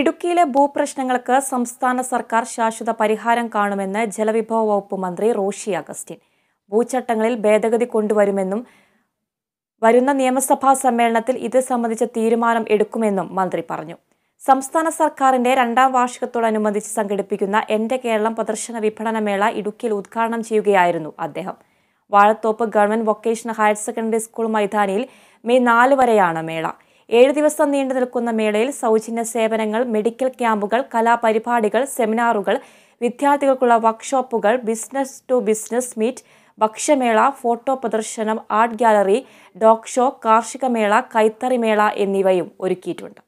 ഇടുക്കിയിലെ ഭൂപ്രശ്നങ്ങൾക്ക് സംസ്ഥാന സർക്കാർ ശാശ്വത പരിഹാരം കാണുമെന്ന് ജലവിഭവ വകുപ്പ് മന്ത്രി റോഷി അഗസ്റ്റിൻ ഭൂചട്ടങ്ങളിൽ ഭേദഗതി കൊണ്ടുവരുമെന്നും വരുന്ന നിയമസഭാ സമ്മേളനത്തിൽ ഇത് സംബന്ധിച്ച തീരുമാനം എടുക്കുമെന്നും മന്ത്രി പറഞ്ഞു സംസ്ഥാന സർക്കാരിന്റെ രണ്ടാം വാർഷികത്തോടനുബന്ധിച്ച് സംഘടിപ്പിക്കുന്ന എന്റെ കേരളം പ്രദർശന വിപണനമേള ഇടുക്കിയിൽ ഉദ്ഘാടനം ചെയ്യുകയായിരുന്നു അദ്ദേഹം Vazhathope government vocational higher secondary school മൈതാനിയിൽ മെയ് നാല് വരെയാണ് മേള ഏഴ് ദിവസം നീണ്ടു നിൽക്കുന്ന മേളയിൽ സൗജന്യ സേവനങ്ങൾ മെഡിക്കൽ ക്യാമ്പുകൾ കലാപരിപാടികൾ സെമിനാറുകൾ വിദ്യാർത്ഥികൾക്കുള്ള വർക്ക്ഷോപ്പുകൾ ബിസിനസ് ടു ബിസിനസ് മീറ്റ് ഭക്ഷ്യമേള ഫോട്ടോ പ്രദർശനം ആർട്ട് ഗാലറി ഡോഗ് ഷോ കാർഷിക മേള കൈത്തറിമേള എന്നിവയും ഒരുക്കിയിട്ടുണ്ട്